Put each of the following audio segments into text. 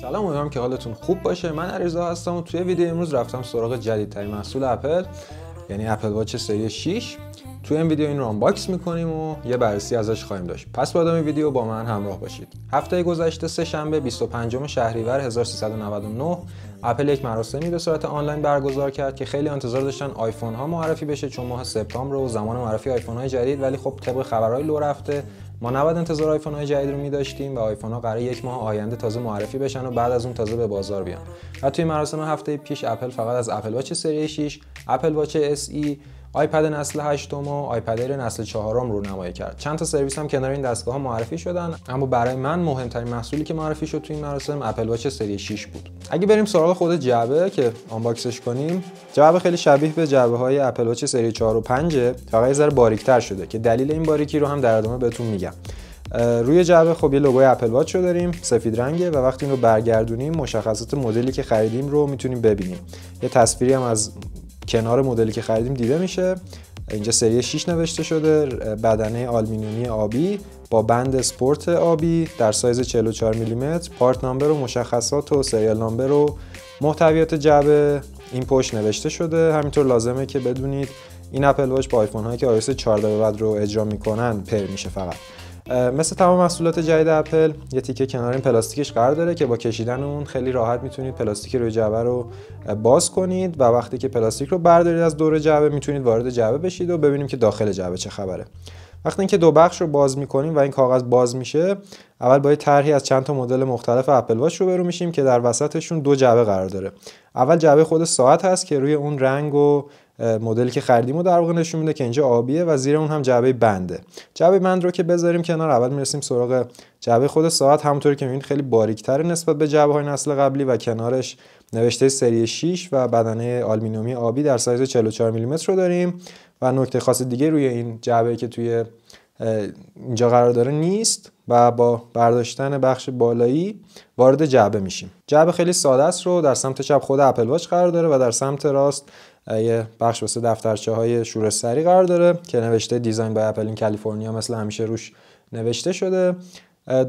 سلام امیدوارم که حالتون خوب باشه من عریضا هستم و توی ویدیو امروز رفتم سراغ جدیدترین محصول اپل یعنی اپل واچ سری 6 توی این ویدیو این رو آنباکس میکنیم و یه بررسی ازش خواهیم داشت پس با این ویدیو با من همراه باشید هفته گذشته سه شنبه 25 شهریور 1399 اپل یک مراسمی به صورت آنلاین برگزار کرد که خیلی انتظار داشتن آیفون ها معرفی بشه چون ماه سپتامبر و زمان معرفی آیفون های جدید ولی خب طبق خبرهای لو رفته ما نباید انتظار آیفون های جدید رو میداشتیم و آیفون ها قرار یک ماه آینده تازه معرفی بشن و بعد از اون تازه به بازار بیان و توی مراسم هفته پیش اپل فقط از اپل واچ سری 6 اپل واچ اس آیپد نسل 8 و آیپد ایر نسل 4 رو نمایی کرد چند تا سرویس هم کنار این دستگاه ها معرفی شدن اما برای من مهمترین محصولی که معرفی شد تو این مراسم اپل واچ سری 6 بود اگه بریم سراغ خود جعبه که آنباکسش کنیم جعبه خیلی شبیه به جعبه های اپل واچ سری 4 و 5 فقط یه ذره باریکتر شده که دلیل این باریکی رو هم در ادامه بهتون میگم روی جعبه خب یه لوگوی اپل واچ رو داریم سفید رنگه و وقتی این رو برگردونیم مشخصات مدلی که خریدیم رو میتونیم ببینیم یه تصویری هم از کنار مدلی که خریدیم دیده میشه اینجا سری 6 نوشته شده بدنه آلمینیومی آبی با بند سپورت آبی در سایز 44 میلیمتر پارت نامبر و مشخصات و سریال نامبر و محتویات جعبه این پشت نوشته شده همینطور لازمه که بدونید این اپل واچ با آیفون هایی که iOS 14 بعد رو اجرا میکنن پر میشه فقط مثل تمام محصولات جدید اپل یه تیکه کنار این پلاستیکش قرار داره که با کشیدن اون خیلی راحت میتونید پلاستیک روی جعبه رو باز کنید و وقتی که پلاستیک رو بردارید از دور جعبه میتونید وارد جعبه بشید و ببینیم که داخل جعبه چه خبره وقتی اینکه دو بخش رو باز میکنیم و این کاغذ باز میشه اول با یه طرحی از چند تا مدل مختلف اپل واچ روبرو میشیم که در وسطشون دو جعبه قرار داره اول جعبه خود ساعت هست که روی اون رنگ و مدلی که خریدیم رو در واقع نشون میده که اینجا آبیه و زیر اون هم جعبه بنده جعبه بند رو که بذاریم کنار اول میرسیم سراغ جعبه خود ساعت همونطوری که میبینید خیلی باریکتر نسبت به جعبه های نسل قبلی و کنارش نوشته سری 6 و بدنه آلومینیومی آبی در سایز 44 میلیمتر رو داریم و نکته خاص دیگه روی این جعبه که توی اینجا قرار داره نیست و با برداشتن بخش بالایی وارد جعبه میشیم جعبه خیلی ساده است رو در سمت چپ خود اپل واچ قرار داره و در سمت راست یه بخش واسه دفترچه های سری قرار داره که نوشته دیزاین با اپل این کالیفرنیا مثل همیشه روش نوشته شده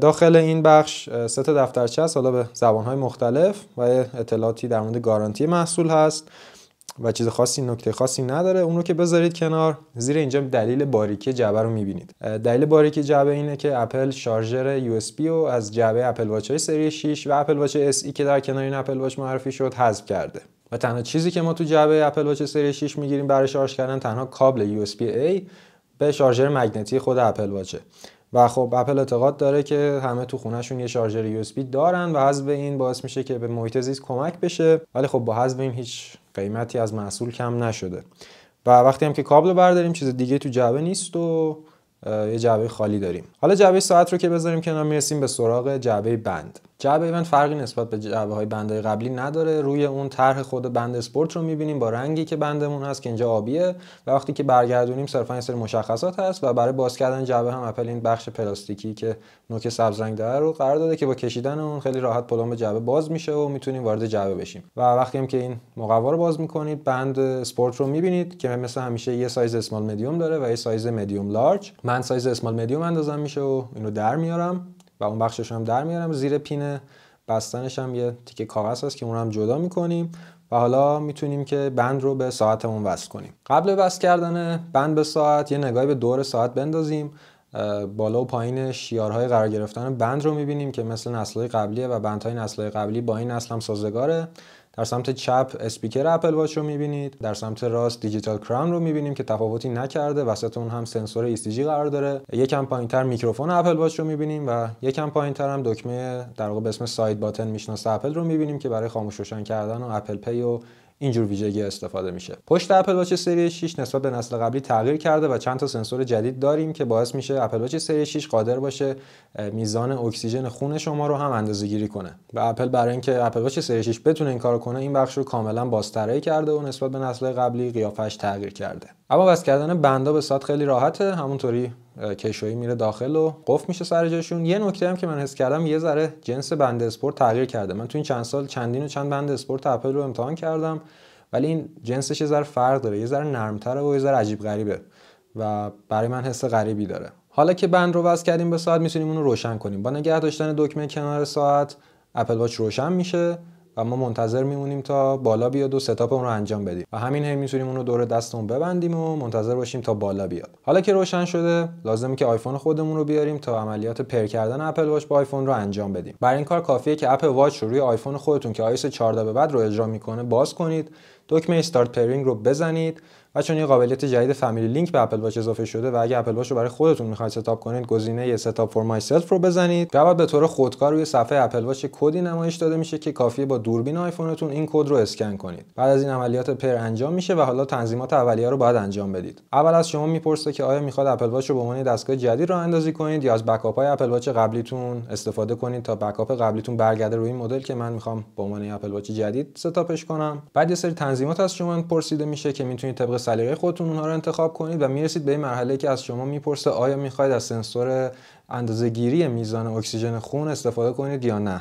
داخل این بخش سه تا دفترچه هست حالا به زبانهای مختلف و اطلاعاتی در مورد گارانتی محصول هست و چیز خاصی نکته خاصی نداره اون رو که بذارید کنار زیر اینجا دلیل باریکی جعبه رو میبینید دلیل باریکی جعبه اینه که اپل شارژر بی رو از جعبه اپل واچ های سری 6 و اپل واچ اس ای که در کنار این اپل واچ معرفی شد حذف کرده و تنها چیزی که ما تو جعبه اپل واچ سری 6 میگیریم برای شارژ کردن تنها کابل USB-A به شارژر مگنتی خود اپل واچه و خب اپل اعتقاد داره که همه تو خونهشون یه شارژر USB دارن و به این باعث میشه که به محیط زیست کمک بشه ولی خب با به این هیچ قیمتی از محصول کم نشده و وقتی هم که کابل رو برداریم چیز دیگه تو جعبه نیست و یه جعبه خالی داریم حالا جعبه ساعت رو که بذاریم کنار میرسیم به سراغ جعبه بند جعبه ایونت فرقی نسبت به جعبه های بنده قبلی نداره روی اون طرح خود بند اسپورت رو میبینیم با رنگی که بندمون هست که اینجا آبیه و وقتی که برگردونیم صرفا یه سری مشخصات هست و برای باز کردن جعبه هم اپل این بخش پلاستیکی که نوک سبز رنگ داره رو قرار داده که با کشیدن اون خیلی راحت پلم جعبه باز میشه و میتونیم وارد جعبه بشیم و وقتی هم که این مقوا رو باز میکنید بند اسپورت رو میبینید که مثل همیشه یه سایز اسمال مدیوم داره و یه سایز مدیوم لارج من سایز اسمال مدیوم اندازم میشه و اینو در میارم و اون بخشش هم در میارم زیر پینه بستنش هم یه تیکه کاغذ هست که اون هم جدا میکنیم و حالا میتونیم که بند رو به ساعتمون وصل کنیم قبل وصل کردن بند به ساعت یه نگاهی به دور ساعت بندازیم بالا و پایین شیارهای قرار گرفتن بند رو میبینیم که مثل نسلهای قبلیه و بندهای نسلهای قبلی با این نسل هم سازگاره در سمت چپ اسپیکر اپل واچ رو میبینید در سمت راست دیجیتال کراون رو میبینیم که تفاوتی نکرده وسط اون هم سنسور ECG قرار داره یکم پایینتر میکروفون اپل واچ رو میبینیم و یکم پایینتر هم دکمه در واقع به اسم ساید باتن میشناسه اپل رو میبینیم که برای خاموش روشن کردن و اپل پی و اینجور ویژگی استفاده میشه پشت اپل واچ سری 6 نسبت به نسل قبلی تغییر کرده و چند تا سنسور جدید داریم که باعث میشه اپل واچ سری 6 قادر باشه میزان اکسیژن خون شما رو هم اندازه گیری کنه و اپل برای اینکه اپل واچ سری 6 بتونه این کارو کنه این بخش رو کاملا بازطراحی کرده و نسبت به نسل قبلی قیافش تغییر کرده اما بس کردن بندا به ساعت خیلی راحته همونطوری کشویی میره داخل و قفل میشه سر جاشون یه نکته هم که من حس کردم یه ذره جنس بند اسپورت تغییر کرده من تو این چند سال چندین و چند بند اسپورت اپل رو امتحان کردم ولی این جنسش یه ذره فرق داره یه ذره نرمتره و یه ذره عجیب غریبه و برای من حس غریبی داره حالا که بند رو وصل کردیم به ساعت میتونیم اون رو روشن کنیم با نگه داشتن دکمه کنار ساعت اپل واچ روشن میشه و ما منتظر میمونیم تا بالا بیاد و ستاپ اون رو انجام بدیم و همین هی میتونیم اون رو دور دستمون ببندیم و منتظر باشیم تا بالا بیاد حالا که روشن شده لازمه که آیفون خودمون رو بیاریم تا عملیات پر کردن اپل واچ با آیفون رو انجام بدیم برای این کار کافیه که اپ واچ رو روی آیفون خودتون که آیس 14 به بعد رو اجرا میکنه باز کنید دکمه استارت پرینگ رو بزنید و چون یه قابلیت جدید فامیلی لینک به اپل واچ اضافه شده و اگه اپل واچ رو برای خودتون میخواید ستاپ کنید گزینه ستاپ فور مای سلف رو بزنید بعد به طور خودکار روی صفحه اپل واچ کدی نمایش داده میشه که کافیه با دوربین آیفونتون این کد رو اسکن کنید بعد از این عملیات پر انجام میشه و حالا تنظیمات اولیه رو باید انجام بدید اول از شما میپرسه که آیا میخواد اپل واچ رو به عنوان دستگاه جدید راه اندازی کنید یا از بکاپ های اپل واچ قبلیتون استفاده کنید تا بکاپ قبلیتون برگرده روی این مدل که من میخوام به عنوان اپل واچ جدید ستاپش کنم بعد یه سری تنظیمات از شما پرسیده میشه که میتونید طبق سلیقه خودتون اونها رو انتخاب کنید و میرسید به این مرحله که از شما میپرسه آیا میخواید از سنسور گیری میزان اکسیژن خون استفاده کنید یا نه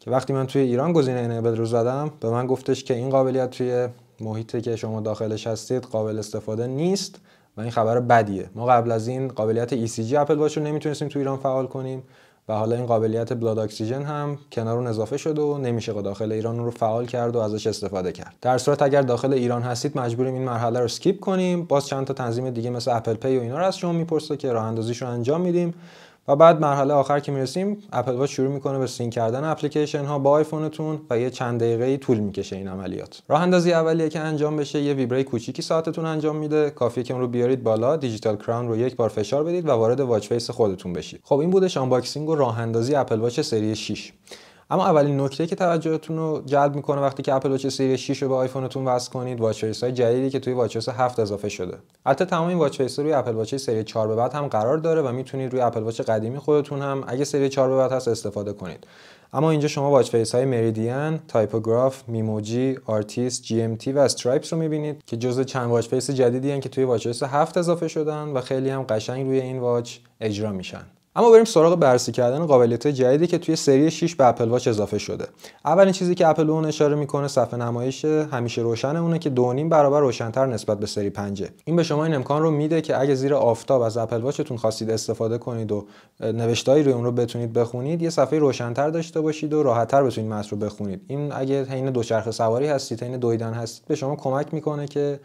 که وقتی من توی ایران گزینه انیبل رو زدم به من گفتش که این قابلیت توی محیطی که شما داخلش هستید قابل استفاده نیست و این خبر بدیه ما قبل از این قابلیت ECG اپل واچ رو نمیتونستیم توی ایران فعال کنیم و حالا این قابلیت بلاد اکسیژن هم کنار اون اضافه شده و نمیشه داخل ایران رو فعال کرد و ازش استفاده کرد در صورت اگر داخل ایران هستید مجبوریم این مرحله رو سکیپ کنیم باز چند تا تنظیم دیگه مثل اپل پی و اینا رو از شما میپرسه که راه اندازیش رو انجام میدیم و بعد مرحله آخر که میرسیم اپل واچ شروع میکنه به سینک کردن اپلیکیشن ها با آیفونتون و یه چند دقیقه ای طول میکشه این عملیات راه اندازی اولیه که انجام بشه یه ویبرای کوچیکی ساعتتون انجام میده کافیه که اون رو بیارید بالا دیجیتال کراون رو یک بار فشار بدید و وارد واچ فیس خودتون بشید خب این بودش آنباکسینگ و راه اندازی اپل واچ سری 6 اما اولین نکته که توجهتون رو جلب میکنه وقتی که اپل واچ سری 6 رو به آیفونتون وصل کنید واچ های جدیدی که توی واچ 7 اضافه شده البته تمام این واچ روی اپل واچ سری 4 به بعد هم قرار داره و میتونید روی اپل واچ قدیمی خودتون هم اگه سری 4 به بعد هست استفاده کنید اما اینجا شما واچ فیس های مریدین، تایپوگراف، میموجی، آرتیست، جی ام تی و استرایپس رو میبینید که جزء چند واچ فیس جدیدی که توی واچ 7 اضافه شدن و خیلی هم قشنگ روی این واچ اجرا میشن. اما بریم سراغ بررسی کردن قابلیت جدیدی که توی سری 6 به اپل واچ اضافه شده. اولین چیزی که اپل اون اشاره میکنه صفحه نمایش همیشه روشن اونه که 2.5 برابر روشنتر نسبت به سری 5 این به شما این امکان رو میده که اگه زیر آفتاب از اپل واچتون خواستید استفاده کنید و نوشتهایی روی اون رو بتونید بخونید، یه صفحه روشنتر داشته باشید و راحتتر بتونید متن رو بخونید. این اگه حین دوچرخه سواری هستید، حین دویدن هستید به شما کمک میکنه که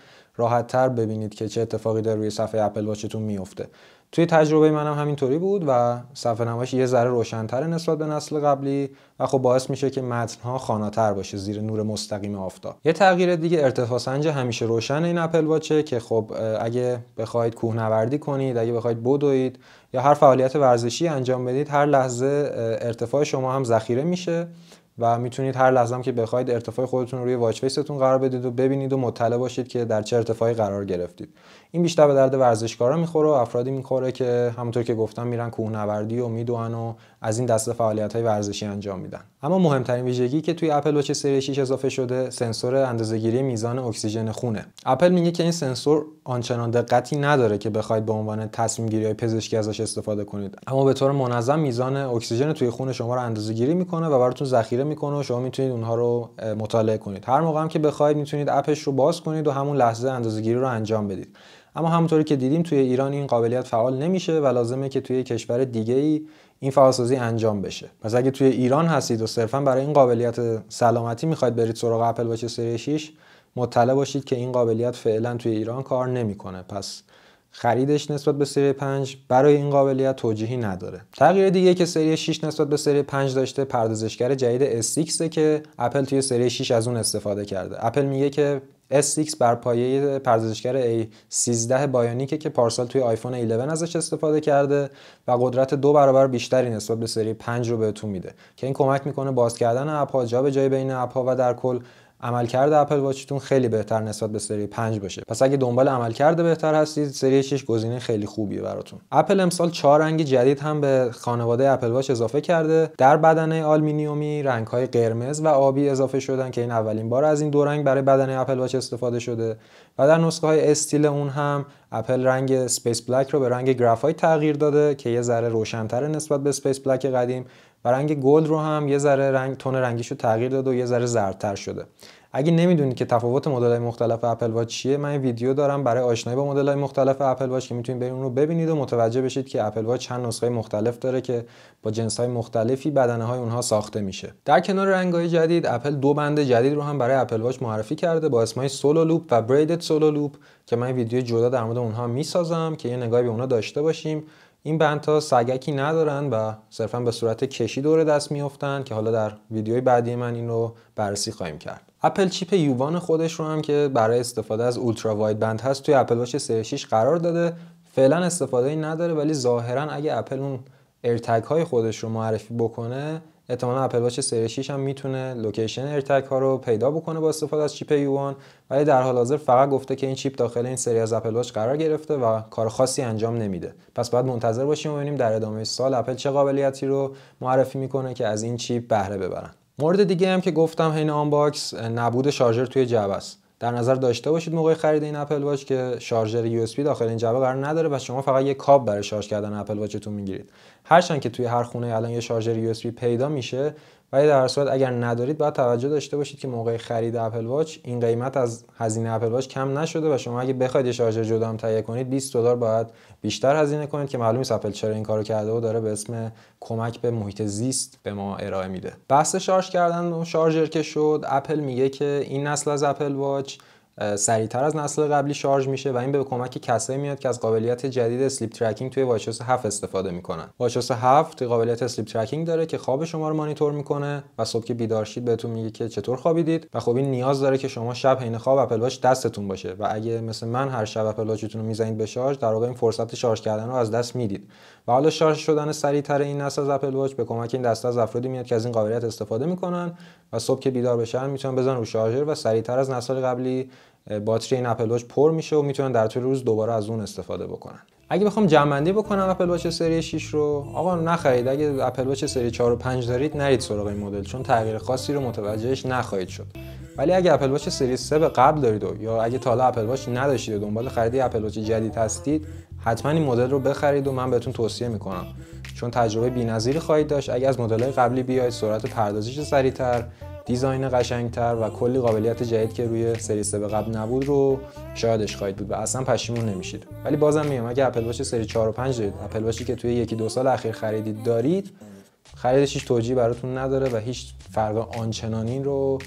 تر ببینید که چه اتفاقی داره روی صفحه اپل واچتون میفته توی تجربه منم همینطوری بود و صفحه نمایش یه ذره روشنتر نسبت به نسل قبلی و خب باعث میشه که متنها خاناتر باشه زیر نور مستقیم آفتاب یه تغییر دیگه ارتفاع سنج همیشه روشن این اپل واچه که خب اگه بخواید کوهنوردی کنید اگه بخواید بدوید یا هر فعالیت ورزشی انجام بدید هر لحظه ارتفاع شما هم ذخیره میشه و میتونید هر لحظه که بخواید ارتفاع خودتون روی واچ فیستون قرار بدید و ببینید و مطلع باشید که در چه ارتفاعی قرار گرفتید این بیشتر به درد ورزشکارا میخوره و افرادی میخوره که همونطور که گفتم میرن کوهنوردی و میدوئن و از این دسته فعالیت های ورزشی انجام میدن اما مهمترین ویژگی که توی اپل واچ سری 6 اضافه شده سنسور اندازه‌گیری میزان اکسیژن خونه اپل میگه که این سنسور آنچنان دقتی نداره که بخواید به عنوان تصمیم گیری های پزشکی ازش استفاده کنید اما به طور منظم میزان اکسیژن توی خون شما رو اندازه‌گیری میکنه و براتون ذخیره میکنه و شما میتونید اونها رو مطالعه کنید هر موقع هم که بخواید میتونید اپش رو باز کنید و همون لحظه اندازه‌گیری رو انجام بدید اما همونطوری که دیدیم توی ایران این قابلیت فعال نمیشه و لازمه که توی کشور دیگه ای این فعالسازی انجام بشه پس اگه توی ایران هستید و صرفا برای این قابلیت سلامتی میخواید برید سراغ اپل واچ سری 6 مطلع باشید که این قابلیت فعلا توی ایران کار نمیکنه پس خریدش نسبت به سری 5 برای این قابلیت توجیهی نداره تغییر دیگه که سری 6 نسبت به سری 5 داشته پردازشگر جدید S6 که اپل توی سری 6 از اون استفاده کرده اپل میگه که S6 بر پایه پردازشگر A13 بایونیک که پارسال توی آیفون 11 ازش استفاده کرده و قدرت دو برابر بیشتری نسبت به سری 5 رو بهتون میده که این کمک میکنه باز کردن اپ ها جا به جای بین اپ و در کل عملکرد اپل واچتون خیلی بهتر نسبت به سری 5 باشه پس اگه دنبال عملکرد بهتر هستید سری 6 گزینه خیلی خوبیه براتون اپل امسال 4 رنگ جدید هم به خانواده اپل واچ اضافه کرده در بدنه آلومینیومی رنگ‌های قرمز و آبی اضافه شدن که این اولین بار از این دو رنگ برای بدنه اپل واچ استفاده شده و در نسخه های استیل اون هم اپل رنگ سپیس بلک رو به رنگ گرافایت تغییر داده که یه ذره روشنتر نسبت به سپیس بلک قدیم و رنگ گلد رو هم یه ذره رنگ تون رنگیش رو تغییر داد و یه ذره زردتر شده اگه نمیدونید که تفاوت مدل‌های مختلف اپل واچ چیه من ویدیو دارم برای آشنایی با مدل‌های مختلف اپل واچ که میتونید برید اون رو ببینید و متوجه بشید که اپل واچ چند نسخه مختلف داره که با جنس‌های مختلفی بدنه های اونها ساخته میشه در کنار رنگ‌های جدید اپل دو بند جدید رو هم برای اپل واچ معرفی کرده با اسمای سولو لوپ و بریدد سولو لوپ که من ویدیو جدا در مورد اونها میسازم که یه نگاهی به اونها داشته باشیم این بندها سگکی ندارن و صرفا به صورت کشی دور دست میافتن که حالا در ویدیوی بعدی من این رو بررسی خواهیم کرد اپل چیپ یووان خودش رو هم که برای استفاده از اولترا واید بند هست توی اپل واچ سری قرار داده فعلا استفاده ای نداره ولی ظاهرا اگه اپل اون ارتگ های خودش رو معرفی بکنه احتمالا اپل واچ سری 6 هم میتونه لوکیشن ارتک ها رو پیدا بکنه با استفاده از چیپ یوان ولی در حال حاضر فقط گفته که این چیپ داخل این سری از اپل واچ قرار گرفته و کار خاصی انجام نمیده پس باید منتظر باشیم و ببینیم در ادامه سال اپل چه قابلیتی رو معرفی میکنه که از این چیپ بهره ببرن مورد دیگه هم که گفتم حین آنباکس نبود شارژر توی جعبه است در نظر داشته باشید موقع خرید این اپل واچ که شارژر یو اس داخل این جعبه قرار نداره و شما فقط یه کاب برای شارژ کردن اپل واچتون میگیرید هرچند که توی هر خونه الان یه شارژر یو پیدا میشه ولی در صورت اگر ندارید باید توجه داشته باشید که موقع خرید اپل واچ این قیمت از هزینه اپل واچ کم نشده و شما اگه بخواید یه شارژر جدا هم تهیه کنید 20 دلار باید بیشتر هزینه کنید که معلوم نیست اپل چرا این کارو کرده و داره به اسم کمک به محیط زیست به ما ارائه میده بحث شارژ کردن و شارژر که شد اپل میگه که این نسل از اپل واچ سریعتر از نسل قبلی شارژ میشه و این به کمک کسایی میاد که از قابلیت جدید اسلیپ ترکینگ توی واچس 7 استفاده میکنن واچس 7 قابلیت اسلیپ ترکینگ داره که خواب شما رو مانیتور میکنه و صبح که بیدار شید بهتون میگه که چطور خوابیدید و خب این نیاز داره که شما شب حین خواب اپل واچ دستتون باشه و اگه مثل من هر شب اپل واچتون رو میزنید به شارژ در واقع این فرصت شارژ کردن رو از دست میدید و حالا شارژ شدن سریعتر این نسل از اپل واچ به کمک این دسته از افرادی میاد که از این قابلیت استفاده میکنن و صبح که بیدار بشن میتونن بزنن رو شارژر و سریعتر از نسل قبلی باتری این اپل واچ پر میشه و میتونن در طول روز دوباره از اون استفاده بکنن اگه بخوام جمعندی بکنم اپل واچ سری 6 رو آقا نخرید اگه اپل واچ سری 4 و 5 دارید نرید سراغ این مدل چون تغییر خاصی رو متوجهش نخواهید شد ولی اگه اپل واچ سری 3 به قبل دارید و یا اگه تا اپل واچ نداشتید دنبال خرید اپل واچ جدید هستید حتما این مدل رو بخرید و من بهتون توصیه میکنم چون تجربه بی‌نظیری خواهید داشت اگه از مدل‌های قبلی بیاید سرعت پردازش سریعتر دیزاین قشنگتر و کلی قابلیت جدید که روی سری سه قبل نبود رو شایدش خواهید بود و اصلا پشیمون نمیشید ولی بازم میگم اگه اپل واچ سری 4 و 5 دارید اپل واچی که توی یکی دو سال اخیر خریدید دارید خریدش هیچ توجیه براتون نداره و هیچ فرق آنچنانی رو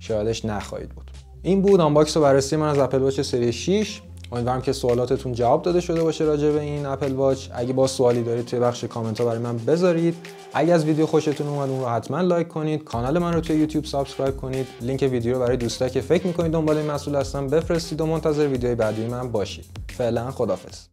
شایدش نخواهید بود این بود آنباکس و بررسی من از اپل واچ سری 6 امیدوارم که سوالاتتون جواب داده شده باشه راجع به این اپل واچ اگه با سوالی دارید توی بخش کامنت ها برای من بذارید اگه از ویدیو خوشتون اومد اون رو حتما لایک کنید کانال من رو توی یوتیوب سابسکرایب کنید لینک ویدیو رو برای دوستایی که فکر میکنید دنبال این مسئول هستن بفرستید و منتظر ویدیوهای بعدی من باشید فعلا خدافظ